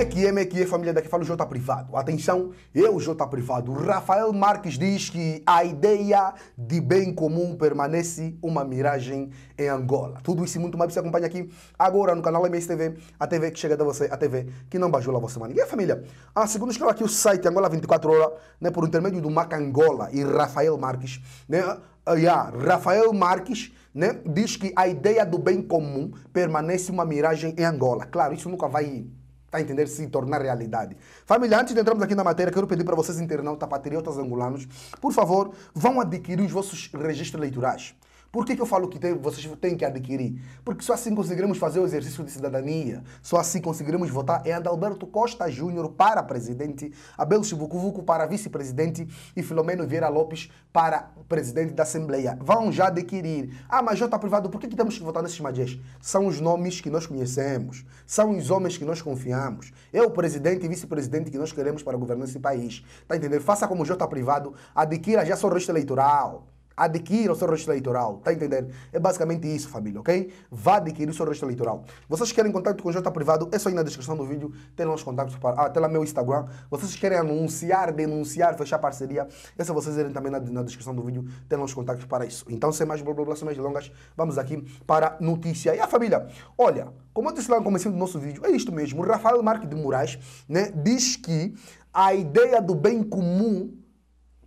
é que é, como é que é, família daqui? Fala o Jota tá Privado. Atenção, eu, Jota tá Privado. Rafael Marques diz que a ideia de bem comum permanece uma miragem em Angola. Tudo isso e muito mais você acompanha aqui agora no canal MSTV, a TV que chega até você, a TV que não bajula você, mano. E aí, família? Ah, segundo escreveu aqui o site Angola 24 Horas, né, por intermédio do Mac Angola e Rafael Marques, né? Uh, yeah, ah, Rafael Marques né, diz que a ideia do bem comum permanece uma miragem em Angola. Claro, isso nunca vai Está a entender? Se tornar realidade. Família, antes de entrarmos aqui na matéria, quero pedir para vocês internautas, patriotas angolanos, por favor, vão adquirir os vossos registros eleitorais. Por que, que eu falo que tem, vocês têm que adquirir? Porque só assim conseguiremos fazer o exercício de cidadania, só assim conseguiremos votar em é Adalberto Costa Júnior para presidente, Abel Chivucuvuco para vice-presidente e Filomeno Vieira Lopes para presidente da Assembleia. Vão já adquirir. Ah, mas Jota tá Privado, por que, que temos que votar nesses magés? São os nomes que nós conhecemos, são os homens que nós confiamos. É o presidente e vice-presidente que nós queremos para governar esse país. Tá entendendo? Faça como Jota tá Privado, adquira já sua lista eleitoral. Adquira o seu registro eleitoral, tá entendendo? É basicamente isso, família, ok? Vá adquirir o seu registro eleitoral. Vocês querem contato com o J privado, é só ir na descrição do vídeo, tem lá os contatos, para, ah, tem lá meu Instagram. Vocês querem anunciar, denunciar, fechar parceria, é só vocês irem também na, na descrição do vídeo, tem lá os contatos para isso. Então, sem mais blá blá blá, sem mais delongas, vamos aqui para notícia. E a família, olha, como eu disse lá no começo do nosso vídeo, é isto mesmo, Rafael Marques de Moraes, né, diz que a ideia do bem comum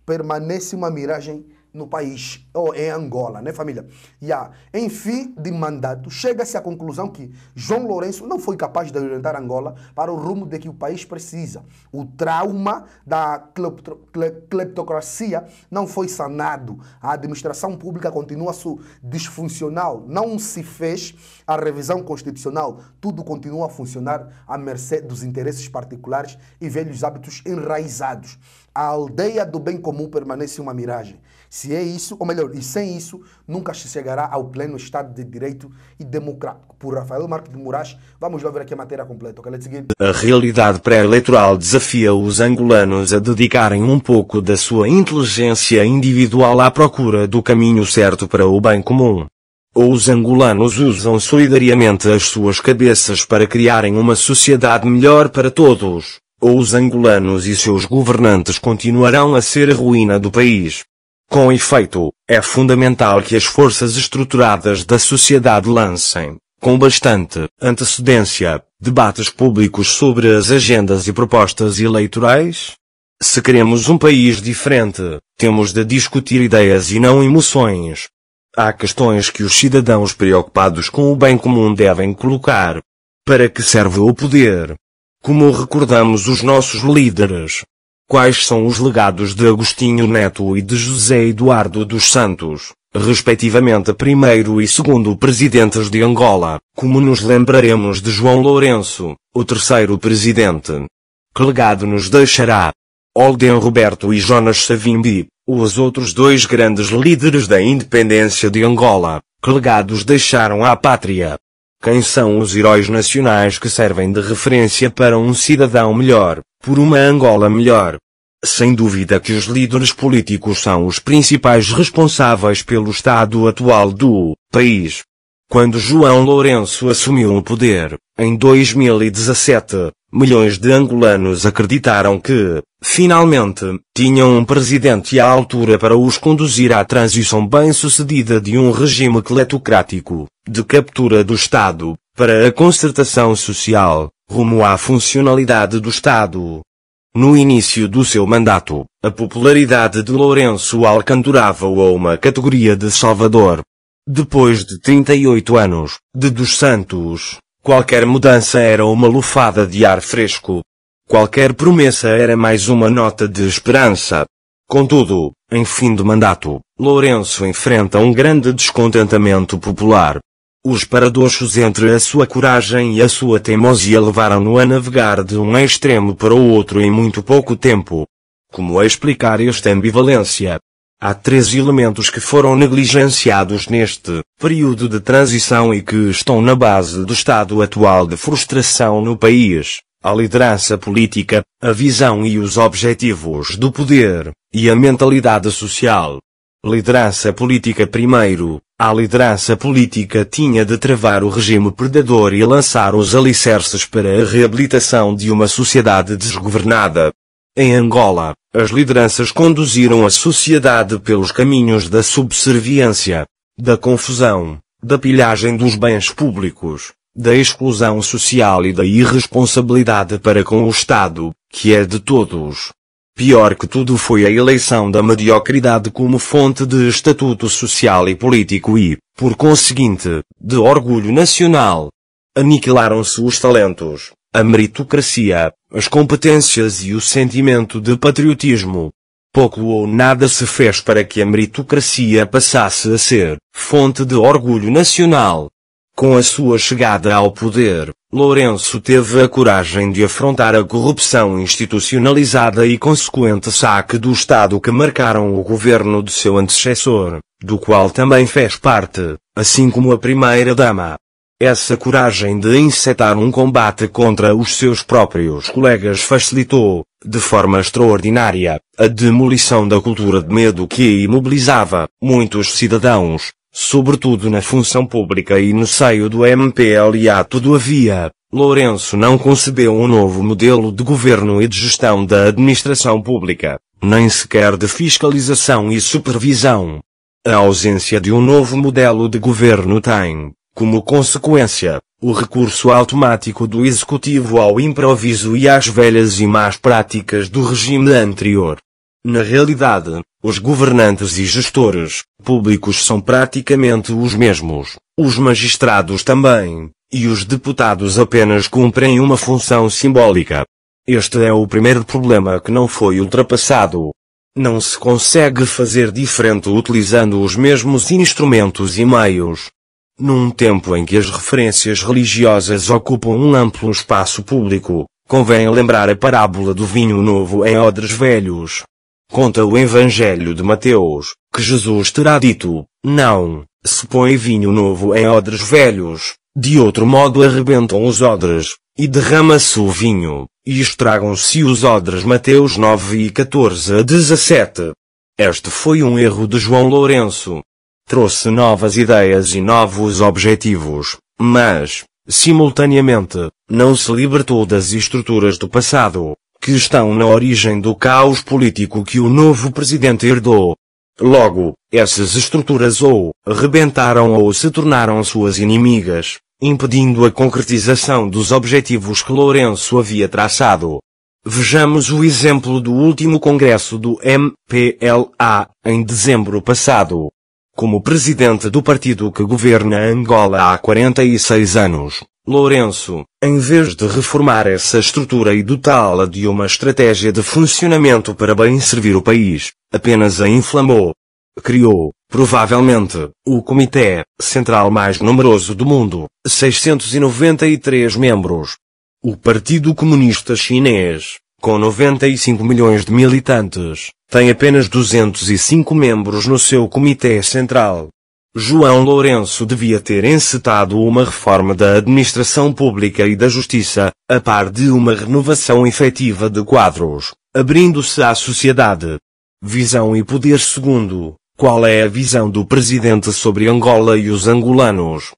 permanece uma miragem no país, ou em Angola, né, família? e a Em fim de mandato, chega-se à conclusão que João Lourenço não foi capaz de orientar Angola para o rumo de que o país precisa. O trauma da cleptocracia não foi sanado. A administração pública continua disfuncional. Não se fez a revisão constitucional. Tudo continua a funcionar à mercê dos interesses particulares e velhos hábitos enraizados. A aldeia do bem comum permanece uma miragem. Se é isso, ou melhor, e sem isso, nunca se chegará ao pleno Estado de Direito e Democrático. Por Rafael Marques de Moraes, vamos lá ver aqui a matéria completa. Okay? Seguir... A realidade pré-eleitoral desafia os angolanos a dedicarem um pouco da sua inteligência individual à procura do caminho certo para o bem comum. Ou os angolanos usam solidariamente as suas cabeças para criarem uma sociedade melhor para todos, ou os angolanos e seus governantes continuarão a ser a ruína do país. Com efeito, é fundamental que as forças estruturadas da sociedade lancem, com bastante antecedência, debates públicos sobre as agendas e propostas eleitorais. Se queremos um país diferente, temos de discutir ideias e não emoções. Há questões que os cidadãos preocupados com o bem comum devem colocar. Para que serve o poder? Como recordamos os nossos líderes, quais são os legados de Agostinho Neto e de José Eduardo dos Santos, respectivamente primeiro e segundo presidentes de Angola, como nos lembraremos de João Lourenço, o terceiro presidente. Que legado nos deixará? Olden Roberto e Jonas Savimbi, os outros dois grandes líderes da independência de Angola, que legados deixaram à pátria? Quem são os heróis nacionais que servem de referência para um cidadão melhor, por uma Angola melhor? Sem dúvida que os líderes políticos são os principais responsáveis pelo estado atual do país. Quando João Lourenço assumiu o poder, em 2017, milhões de angolanos acreditaram que, finalmente, tinham um presidente à altura para os conduzir à transição bem-sucedida de um regime cletocrático, de captura do Estado, para a concertação social, rumo à funcionalidade do Estado, no início do seu mandato, a popularidade de Lourenço alcanturava-o a uma categoria de Salvador. Depois de 38 anos, de dos Santos, qualquer mudança era uma lufada de ar fresco. Qualquer promessa era mais uma nota de esperança. Contudo, em fim de mandato, Lourenço enfrenta um grande descontentamento popular, os paradoxos entre a sua coragem e a sua teimosia levaram-no a navegar de um extremo para o outro em muito pouco tempo. Como explicar esta ambivalência? Há três elementos que foram negligenciados neste período de transição e que estão na base do estado atual de frustração no país: a liderança política, a visão e os objetivos do poder, e a mentalidade social. Liderança política primeiro. A liderança política tinha de travar o regime predador e lançar os alicerces para a reabilitação de uma sociedade desgovernada. Em Angola, as lideranças conduziram a sociedade pelos caminhos da subserviência, da confusão, da pilhagem dos bens públicos, da exclusão social e da irresponsabilidade para com o Estado, que é de todos. Pior que tudo foi a eleição da mediocridade como fonte de estatuto social e político e, por conseguinte, de orgulho nacional. Aniquilaram-se os talentos, a meritocracia, as competências e o sentimento de patriotismo. Pouco ou nada se fez para que a meritocracia passasse a ser fonte de orgulho nacional. Com a sua chegada ao poder, Lourenço teve a coragem de afrontar a corrupção institucionalizada e consequente saque do Estado que marcaram o governo de seu antecessor, do qual também fez parte, assim como a primeira-dama. Essa coragem de insetar um combate contra os seus próprios colegas facilitou, de forma extraordinária, a demolição da cultura de medo que imobilizava muitos cidadãos, sobretudo na função pública e no seio do MPLA. Todavia, Lourenço não concebeu um novo modelo de governo e de gestão da administração pública, nem sequer de fiscalização e supervisão. A ausência de um novo modelo de governo tem, como consequência, o recurso automático do executivo ao improviso e às velhas e más práticas do regime anterior. Na realidade, os governantes e gestores públicos são praticamente os mesmos, os magistrados também, e os deputados apenas cumprem uma função simbólica. Este é o primeiro problema que não foi ultrapassado. Não se consegue fazer diferente utilizando os mesmos instrumentos e meios. Num tempo em que as referências religiosas ocupam um amplo espaço público, convém lembrar a parábola do vinho novo em odres velhos Conta o Evangelho de Mateus, que Jesus terá dito, não, se põe vinho novo em odres velhos, de outro modo arrebentam os odres, e derrama-se o vinho, e estragam-se os odres Mateus 9 e 14 a 17. Este foi um erro de João Lourenço. Trouxe novas ideias e novos objetivos, mas, simultaneamente, não se libertou das estruturas do passado que estão na origem do caos político que o novo presidente herdou. Logo, essas estruturas ou rebentaram ou se tornaram suas inimigas, impedindo a concretização dos objetivos que Lourenço havia traçado. Vejamos o exemplo do último congresso do MPLA, em dezembro passado. Como presidente do partido que governa Angola há 46 anos, Lourenço, em vez de reformar essa estrutura e dotá-la de uma estratégia de funcionamento para bem servir o país, apenas a inflamou. Criou, provavelmente, o comitê central mais numeroso do mundo, 693 membros. O Partido Comunista Chinês, com 95 milhões de militantes, tem apenas 205 membros no seu comitê central. João Lourenço devia ter encetado uma reforma da administração pública e da justiça, a par de uma renovação efetiva de quadros, abrindo-se à sociedade. Visão e poder segundo. Qual é a visão do presidente sobre Angola e os angolanos?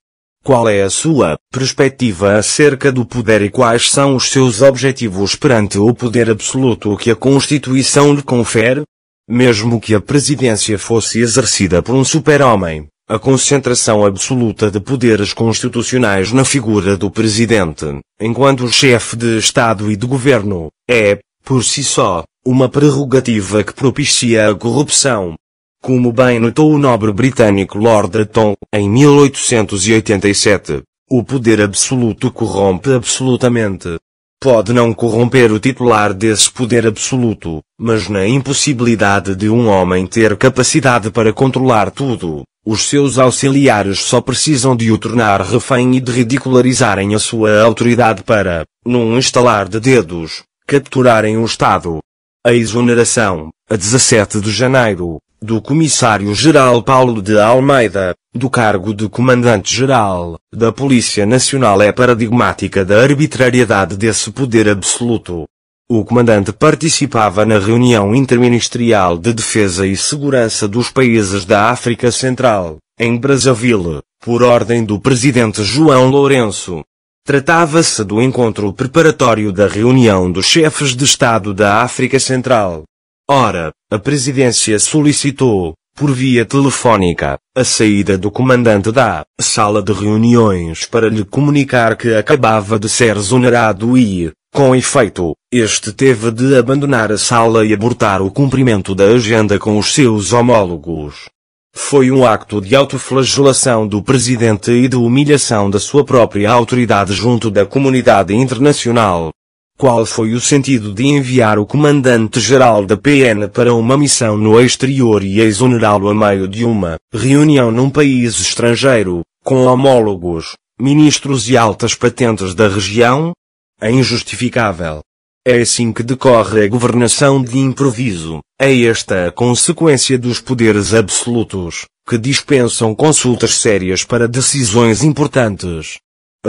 Qual é a sua perspectiva acerca do poder e quais são os seus objetivos perante o poder absoluto que a Constituição lhe confere? Mesmo que a presidência fosse exercida por um super-homem, a concentração absoluta de poderes constitucionais na figura do presidente, enquanto chefe de Estado e de governo, é, por si só, uma prerrogativa que propicia a corrupção. Como bem notou o nobre britânico Lord Acton, em 1887, o poder absoluto corrompe absolutamente pode não corromper o titular desse poder absoluto, mas na impossibilidade de um homem ter capacidade para controlar tudo, os seus auxiliares só precisam de o tornar refém e de ridicularizarem a sua autoridade para, num instalar de dedos, capturarem o Estado. A exoneração, a 17 de janeiro, do Comissário-Geral Paulo de Almeida, do cargo de Comandante-Geral da Polícia Nacional é paradigmática da arbitrariedade desse poder absoluto. O comandante participava na reunião interministerial de defesa e segurança dos países da África Central, em Brazzaville, por ordem do presidente João Lourenço. Tratava-se do encontro preparatório da reunião dos chefes de Estado da África Central. Ora, a presidência solicitou, por via telefónica, a saída do comandante da sala de reuniões para lhe comunicar que acabava de ser exonerado e, com efeito, este teve de abandonar a sala e abortar o cumprimento da agenda com os seus homólogos. Foi um acto de autoflagelação do presidente e de humilhação da sua própria autoridade junto da comunidade internacional. Qual foi o sentido de enviar o comandante-geral da PN para uma missão no exterior e exonerá-lo a meio de uma reunião num país estrangeiro, com homólogos, ministros e altas patentes da região? É injustificável. É assim que decorre a governação de improviso. É esta a consequência dos poderes absolutos, que dispensam consultas sérias para decisões importantes.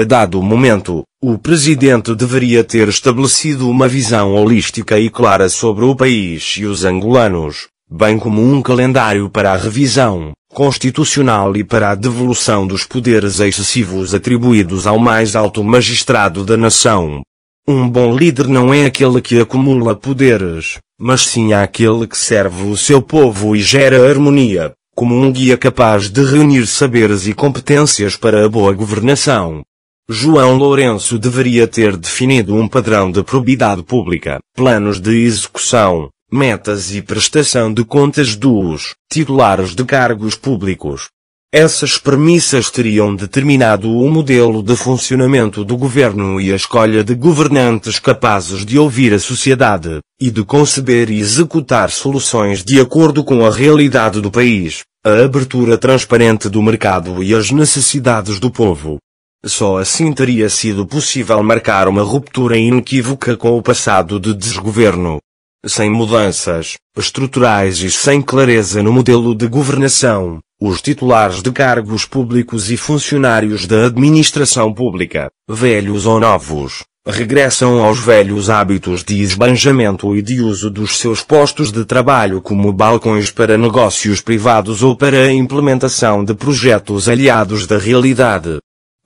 Dado o momento, o presidente deveria ter estabelecido uma visão holística e clara sobre o país e os angolanos, bem como um calendário para a revisão constitucional e para a devolução dos poderes excessivos atribuídos ao mais alto magistrado da nação. Um bom líder não é aquele que acumula poderes, mas sim aquele que serve o seu povo e gera harmonia, como um guia capaz de reunir saberes e competências para a boa governação. João Lourenço deveria ter definido um padrão de probidade pública, planos de execução, metas e prestação de contas dos titulares de cargos públicos. Essas premissas teriam determinado o modelo de funcionamento do governo e a escolha de governantes capazes de ouvir a sociedade, e de conceber e executar soluções de acordo com a realidade do país, a abertura transparente do mercado e as necessidades do povo. Só assim teria sido possível marcar uma ruptura inequívoca com o passado de desgoverno. Sem mudanças estruturais e sem clareza no modelo de governação, os titulares de cargos públicos e funcionários da administração pública, velhos ou novos, regressam aos velhos hábitos de esbanjamento e de uso dos seus postos de trabalho como balcões para negócios privados ou para a implementação de projetos aliados da realidade.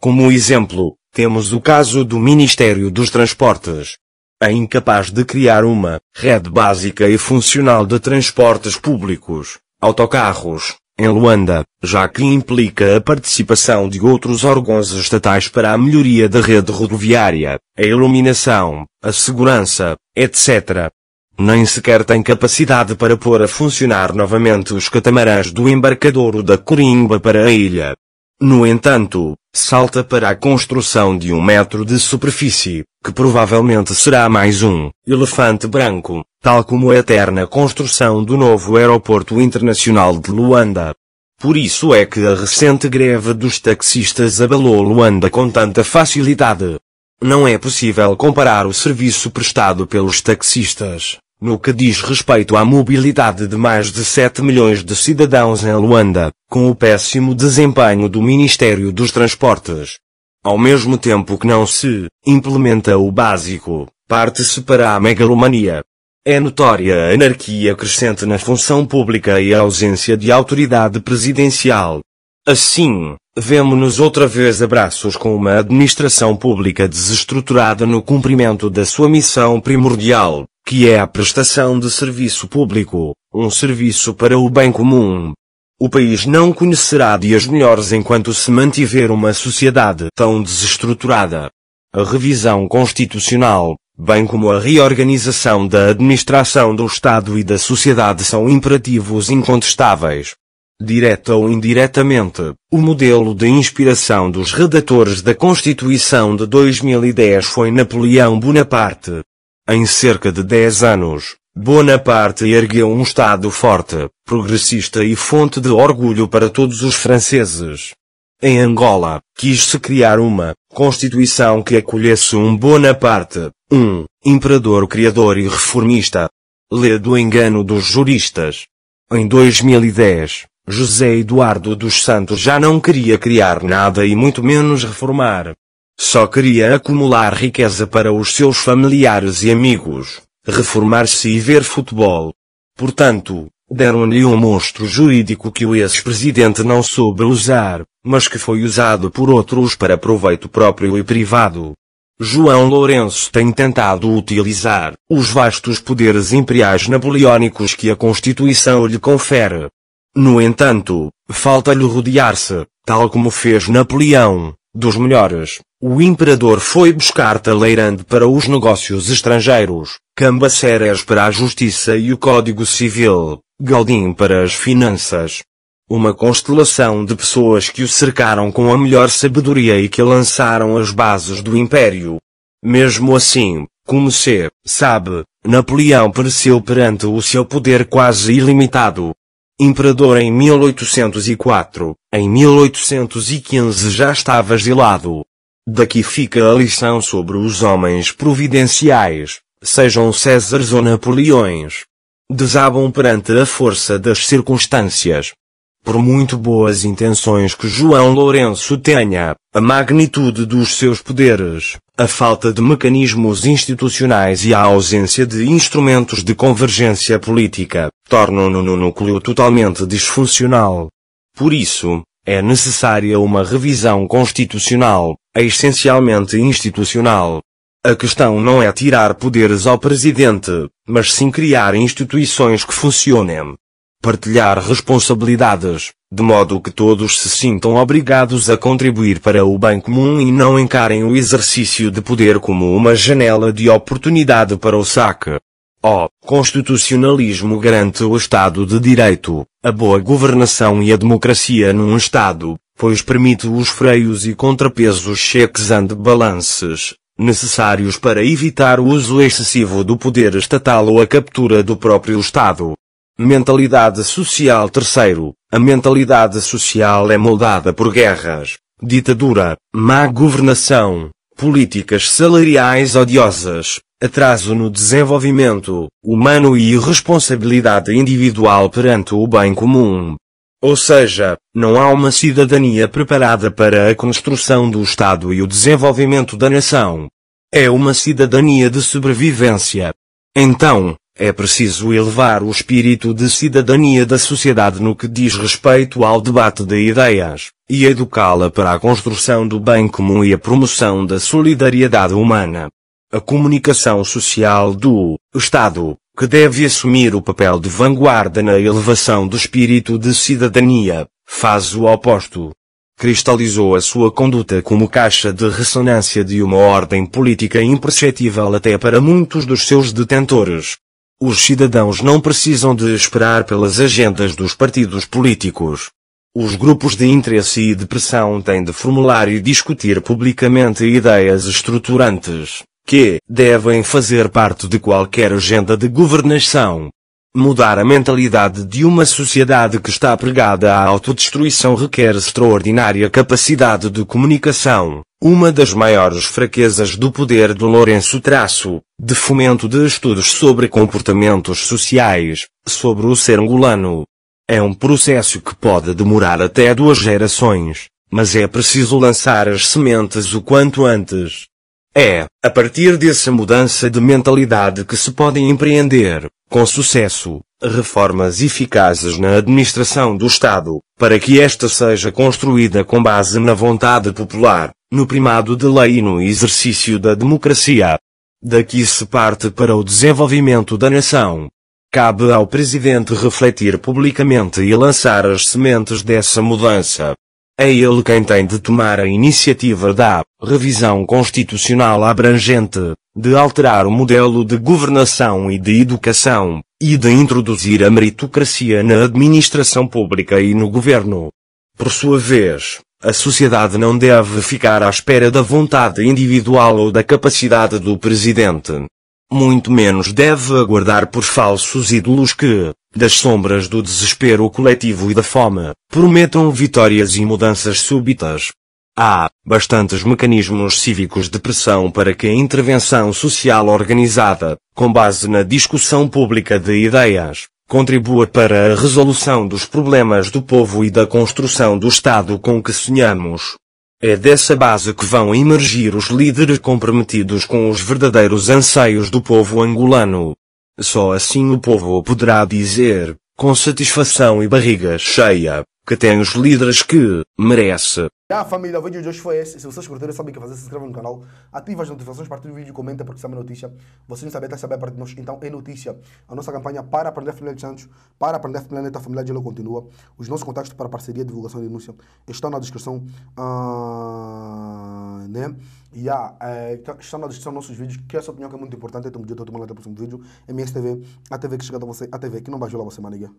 Como exemplo, temos o caso do Ministério dos Transportes. É incapaz de criar uma rede básica e funcional de transportes públicos, autocarros, em Luanda, já que implica a participação de outros órgãos estatais para a melhoria da rede rodoviária, a iluminação, a segurança, etc. Nem sequer tem capacidade para pôr a funcionar novamente os catamarãs do embarcadouro da Corimba para a ilha, no entanto, salta para a construção de um metro de superfície, que provavelmente será mais um elefante branco, tal como a eterna construção do novo aeroporto internacional de Luanda. Por isso é que a recente greve dos taxistas abalou Luanda com tanta facilidade. Não é possível comparar o serviço prestado pelos taxistas no que diz respeito à mobilidade de mais de 7 milhões de cidadãos em Luanda, com o péssimo desempenho do Ministério dos Transportes. Ao mesmo tempo que não se implementa o básico, parte-se para a megalomania. É notória a anarquia crescente na função pública e a ausência de autoridade presidencial. Assim, vemo-nos outra vez abraços com uma administração pública desestruturada no cumprimento da sua missão primordial, que é a prestação de serviço público, um serviço para o bem comum. O país não conhecerá dias melhores enquanto se mantiver uma sociedade tão desestruturada. A revisão constitucional, bem como a reorganização da administração do Estado e da sociedade são imperativos incontestáveis. Direta ou indiretamente, o modelo de inspiração dos redatores da Constituição de 2010 foi Napoleão Bonaparte. Em cerca de 10 anos, Bonaparte ergueu um Estado forte, progressista e fonte de orgulho para todos os franceses. Em Angola, quis-se criar uma Constituição que acolhesse um Bonaparte, um imperador criador e reformista. Lê do engano dos juristas. Em 2010, José Eduardo dos Santos já não queria criar nada e muito menos reformar. Só queria acumular riqueza para os seus familiares e amigos, reformar-se e ver futebol. Portanto, deram-lhe um monstro jurídico que o ex-presidente não soube usar, mas que foi usado por outros para proveito próprio e privado. João Lourenço tem tentado utilizar os vastos poderes imperiais napoleónicos que a Constituição lhe confere. No entanto, falta-lhe rodear-se, tal como fez Napoleão, dos melhores, o imperador foi buscar Talleyrand para os negócios estrangeiros, Cambaceres para a justiça e o Código Civil, Gaudin para as finanças. Uma constelação de pessoas que o cercaram com a melhor sabedoria e que lançaram as bases do império. Mesmo assim, como se sabe, Napoleão pereceu perante o seu poder quase ilimitado. Imperador em 1804, em 1815 já estava exilado. Daqui fica a lição sobre os homens providenciais, sejam Césares ou Napoleões. Desabam perante a força das circunstâncias. Por muito boas intenções que João Lourenço tenha, a magnitude dos seus poderes, a falta de mecanismos institucionais e a ausência de instrumentos de convergência política, tornam-no no núcleo totalmente disfuncional. Por isso, é necessária uma revisão constitucional, essencialmente institucional. A questão não é tirar poderes ao presidente, mas sim criar instituições que funcionem. Partilhar responsabilidades, de modo que todos se sintam obrigados a contribuir para o bem comum e não encarem o exercício de poder como uma janela de oportunidade para o saque. O constitucionalismo garante o Estado de Direito, a boa governação e a democracia num Estado, pois permite os freios e contrapesos cheques and balances, necessários para evitar o uso excessivo do poder estatal ou a captura do próprio Estado. Mentalidade social terceiro. A mentalidade social é moldada por guerras, ditadura, má governação, políticas salariais odiosas, atraso no desenvolvimento humano e responsabilidade individual perante o bem comum. Ou seja, não há uma cidadania preparada para a construção do Estado e o desenvolvimento da nação. É uma cidadania de sobrevivência. Então, é preciso elevar o espírito de cidadania da sociedade no que diz respeito ao debate de ideias, e educá-la para a construção do bem comum e a promoção da solidariedade humana a comunicação social do Estado, que deve assumir o papel de vanguarda na elevação do espírito de cidadania, faz o oposto. Cristalizou a sua conduta como caixa de ressonância de uma ordem política imperceptível até para muitos dos seus detentores. Os cidadãos não precisam de esperar pelas agendas dos partidos políticos. Os grupos de interesse e de pressão têm de formular e discutir publicamente ideias estruturantes que devem fazer parte de qualquer agenda de governação. Mudar a mentalidade de uma sociedade que está pregada à autodestruição requer extraordinária capacidade de comunicação, uma das maiores fraquezas do poder do Lourenço traço, de fomento de estudos sobre comportamentos sociais, sobre o ser angolano. É um processo que pode demorar até duas gerações, mas é preciso lançar as sementes o quanto antes. É, a partir dessa mudança de mentalidade que se podem empreender, com sucesso, reformas eficazes na administração do Estado, para que esta seja construída com base na vontade popular, no primado de lei e no exercício da democracia. Daqui se parte para o desenvolvimento da nação. Cabe ao Presidente refletir publicamente e lançar as sementes dessa mudança. É ele quem tem de tomar a iniciativa da revisão constitucional abrangente, de alterar o modelo de governação e de educação, e de introduzir a meritocracia na administração pública e no governo. Por sua vez, a sociedade não deve ficar à espera da vontade individual ou da capacidade do presidente, muito menos deve aguardar por falsos ídolos que, das sombras do desespero coletivo e da fome, prometam vitórias e mudanças súbitas. Há bastantes mecanismos cívicos de pressão para que a intervenção social organizada, com base na discussão pública de ideias, contribua para a resolução dos problemas do povo e da construção do Estado com que sonhamos. É dessa base que vão emergir os líderes comprometidos com os verdadeiros anseios do povo angolano. Só assim o povo poderá dizer, com satisfação e barriga cheia, que tem os líderes que merece. a família, o vídeo de hoje foi esse. Se vocês curtiram, sabem o é que fazer, se inscrevam no canal, ativem as notificações, partilha o vídeo, comenta, porque sabe é notícia. Vocês não sabem, está saber a nós. Então, é notícia. A nossa campanha para aprender a família de Santos, para aprender a planeta, a família de Elo continua. Os nossos contatos para parceria, divulgação e denúncia estão na descrição. Ah, né? Yeah, eh, é, então, estão na descrição nossos vídeos, que essa opinião que é muito importante. Então, um dia estou tomando até o próximo vídeo. MSTV, a TV que chega a você, a TV que não lá você, maniga.